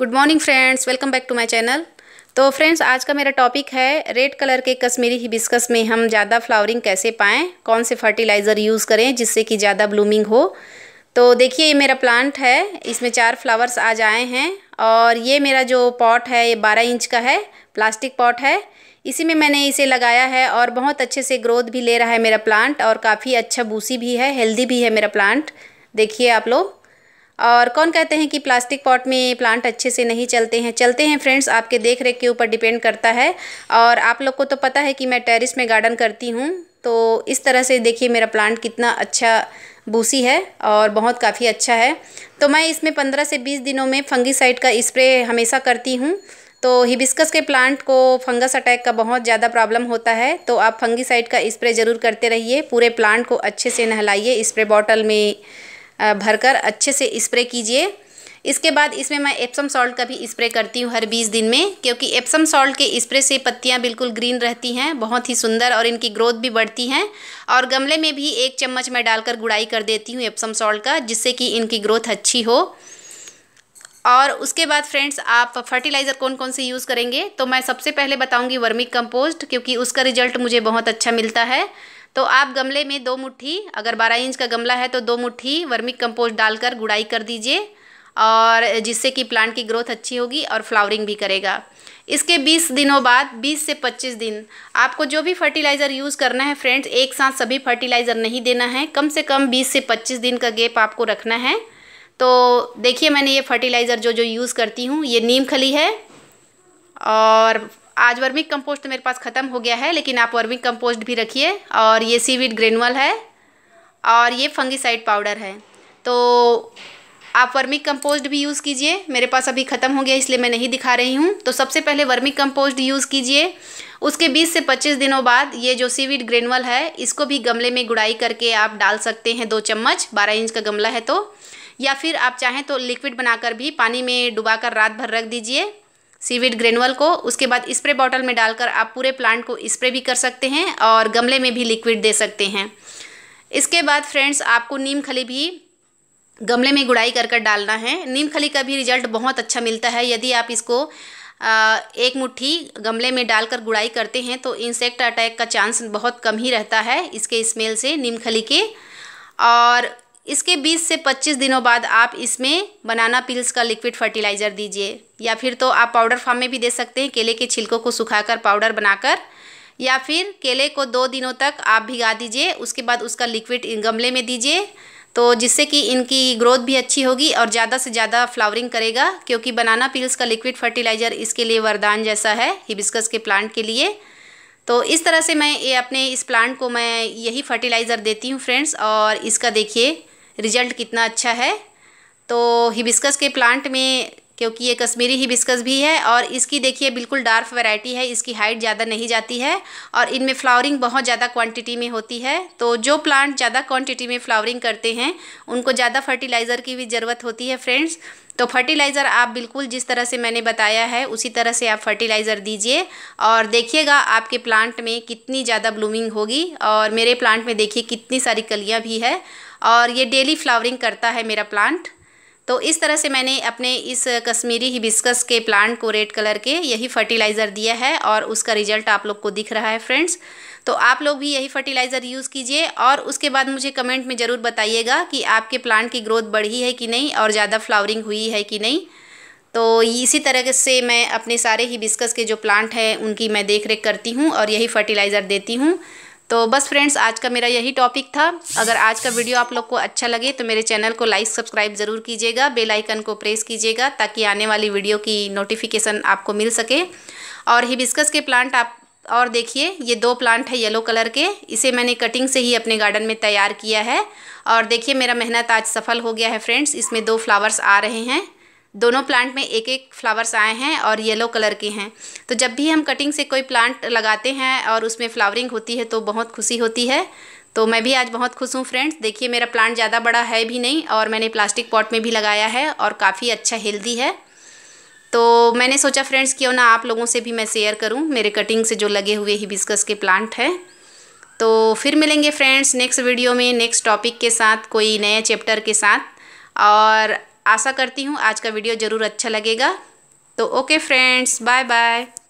good morning friends welcome back to my channel तो friends आज का मेरा टॉपिक है रेड कलर के कश्मीरी हिबिस्कस में हम ज़्यादा फ्लावरिंग कैसे पाएँ कौन से फर्टिलाइज़र यूज़ करें जिससे कि ज़्यादा ब्लूमिंग हो तो देखिए ये मेरा प्लांट है इसमें चार फ्लावर्स आज आए हैं और ये मेरा जो पॉट है ये बारह इंच का है प्लास्टिक पॉट है इसी में मैंने इसे लगाया है और बहुत अच्छे से ग्रोथ भी ले रहा है मेरा प्लांट और काफ़ी अच्छा बूसी भी है हेल्दी भी है मेरा प्लांट देखिए आप लोग और कौन कहते हैं कि प्लास्टिक पॉट में प्लांट अच्छे से नहीं चलते हैं चलते हैं फ्रेंड्स आपके देख रेख के ऊपर डिपेंड करता है और आप लोग को तो पता है कि मैं टेरिस में गार्डन करती हूँ तो इस तरह से देखिए मेरा प्लांट कितना अच्छा बूसी है और बहुत काफ़ी अच्छा है तो मैं इसमें पंद्रह से बीस दिनों में फंगीसाइड का स्प्रे हमेशा करती हूँ तो हिबिस्कस के प्लांट को फंगस अटैक का बहुत ज़्यादा प्रॉब्लम होता है तो आप फंगीसाइड का स्प्रे ज़रूर करते रहिए पूरे प्लांट को अच्छे से नहलाइए स्प्रे बॉटल में भरकर अच्छे से स्प्रे कीजिए इसके बाद इसमें मैं एप्सम सॉल्ट का भी स्प्रे करती हूँ हर बीस दिन में क्योंकि एप्सम सॉल्ट के स्प्रे से पत्तियाँ बिल्कुल ग्रीन रहती हैं बहुत ही सुंदर और इनकी ग्रोथ भी बढ़ती हैं और गमले में भी एक चम्मच मैं डालकर गुड़ाई कर देती हूँ एप्सम सॉल्ट का जिससे कि इनकी ग्रोथ अच्छी हो और उसके बाद फ्रेंड्स आप फर्टिलाइज़र कौन कौन से यूज़ करेंगे तो मैं सबसे पहले बताऊँगी वर्मिक कम्पोस्ट क्योंकि उसका रिजल्ट मुझे बहुत अच्छा मिलता है तो आप गमले में दो मुट्ठी अगर बारह इंच का गमला है तो दो मुट्ठी वर्मिक कंपोस्ट डालकर गुड़ाई कर दीजिए और जिससे कि प्लांट की ग्रोथ अच्छी होगी और फ्लावरिंग भी करेगा इसके 20 दिनों बाद 20 से 25 दिन आपको जो भी फर्टिलाइज़र यूज़ करना है फ्रेंड्स एक साथ सभी फर्टिलाइज़र नहीं देना है कम से कम 20 से 25 दिन का गेप आपको रखना है तो देखिए मैंने ये फर्टिलाइज़र जो जो यूज़ करती हूँ ये नीम खली है और आज वर्मिक कंपोस्ट मेरे पास ख़त्म हो गया है लेकिन आप वर्मिक कंपोस्ट भी रखिए और ये सीविड ग्रेनुअल है और ये फंगिसाइड पाउडर है तो आप वर्मिक कंपोस्ट भी यूज़ कीजिए मेरे पास अभी ख़त्म हो गया इसलिए मैं नहीं दिखा रही हूँ तो सबसे पहले वर्मिक कंपोस्ट यूज़ कीजिए उसके 20 से 25 दिनों बाद ये जो सीविड ग्रेनुअल है इसको भी गमले में गुड़ाई करके आप डाल सकते हैं दो चम्मच 12 इंच का गमला है तो या फिर आप चाहें तो लिक्विड बनाकर भी पानी में डुबा कर रात भर रख दीजिए सीविड ग्रेनुअल को उसके बाद स्प्रे बॉटल में डालकर आप पूरे प्लांट को स्प्रे भी कर सकते हैं और गमले में भी लिक्विड दे सकते हैं इसके बाद फ्रेंड्स आपको नीम खली भी गमले में गुड़ाई कर कर डालना है नीम खली का भी रिजल्ट बहुत अच्छा मिलता है यदि आप इसको एक मुट्ठी गमले में डालकर गुड़ाई करते हैं तो इंसेक्ट अटैक का चांस बहुत कम ही रहता है इसके स्मेल से नीम खली के और इसके 20 से 25 दिनों बाद आप इसमें बनाना पिल्स का लिक्विड फर्टिलाइज़र दीजिए या फिर तो आप पाउडर फॉर्म में भी दे सकते हैं केले के छिलकों को सुखाकर पाउडर बनाकर या फिर केले को दो दिनों तक आप भिगा दीजिए उसके बाद उसका लिक्विड गमले में दीजिए तो जिससे कि इनकी ग्रोथ भी अच्छी होगी और ज़्यादा से ज़्यादा फ्लावरिंग करेगा क्योंकि बनाना पील्स का लिक्विड फर्टिलाइज़र इसके लिए वरदान जैसा है हिबिस्कस के प्लांट के लिए तो इस तरह से मैं ये अपने इस प्लांट को मैं यही फर्टिलाइज़र देती हूँ फ्रेंड्स और इसका देखिए रिजल्ट कितना अच्छा है तो हिबिस्कस के प्लांट में क्योंकि ये कश्मीरी हिबिस्कस भी है और इसकी देखिए बिल्कुल डार्क वैरायटी है इसकी हाइट ज़्यादा नहीं जाती है और इनमें फ्लावरिंग बहुत ज़्यादा क्वांटिटी में होती है तो जो प्लांट ज़्यादा क्वांटिटी में फ्लावरिंग करते हैं उनको ज़्यादा फर्टिलाइज़र की भी ज़रूरत होती है फ्रेंड्स तो फर्टिलाइज़र आप बिल्कुल जिस तरह से मैंने बताया है उसी तरह से आप फर्टिलाइज़र दीजिए और देखिएगा आपके प्लांट में कितनी ज़्यादा ब्लूमिंग होगी और मेरे प्लांट में देखिए कितनी सारी कलियाँ भी है और ये डेली फ्लावरिंग करता है मेरा प्लांट तो इस तरह से मैंने अपने इस कश्मीरी हिबिस्कस के प्लांट को रेड कलर के यही फर्टिलाइज़र दिया है और उसका रिजल्ट आप लोग को दिख रहा है फ्रेंड्स तो आप लोग भी यही फर्टिलाइज़र यूज़ कीजिए और उसके बाद मुझे कमेंट में ज़रूर बताइएगा कि आपके प्लांट की ग्रोथ बढ़ी है कि नहीं और ज़्यादा फ्लावरिंग हुई है कि नहीं तो इसी तरह से मैं अपने सारे हिबिस्कस के जो प्लांट हैं उनकी मैं देख रेख करती हूँ और यही फर्टिलाइज़र देती हूँ तो बस फ्रेंड्स आज का मेरा यही टॉपिक था अगर आज का वीडियो आप लोग को अच्छा लगे तो मेरे चैनल को लाइक सब्सक्राइब ज़रूर कीजिएगा बेल आइकन को प्रेस कीजिएगा ताकि आने वाली वीडियो की नोटिफिकेशन आपको मिल सके और हिबिस्कस के प्लांट आप और देखिए ये दो प्लांट है येलो कलर के इसे मैंने कटिंग से ही अपने गार्डन में तैयार किया है और देखिए मेरा मेहनत आज सफल हो गया है फ्रेंड्स इसमें दो फ्लावर्स आ रहे हैं दोनों प्लांट में एक एक फ्लावर्स आए हैं और येलो कलर के हैं तो जब भी हम कटिंग से कोई प्लांट लगाते हैं और उसमें फ्लावरिंग होती है तो बहुत खुशी होती है तो मैं भी आज बहुत खुश हूँ फ्रेंड्स देखिए मेरा प्लांट ज़्यादा बड़ा है भी नहीं और मैंने प्लास्टिक पॉट में भी लगाया है और काफ़ी अच्छा हेल्दी है तो मैंने सोचा फ्रेंड्स क्यों ना आप लोगों से भी मैं शेयर करूँ मेरे कटिंग से जो लगे हुए ही बिस्कस के प्लांट हैं तो फिर मिलेंगे फ्रेंड्स नेक्स्ट वीडियो में नेक्स्ट टॉपिक के साथ कोई नए चैप्टर के साथ और आशा करती हूँ आज का वीडियो ज़रूर अच्छा लगेगा तो ओके फ्रेंड्स बाय बाय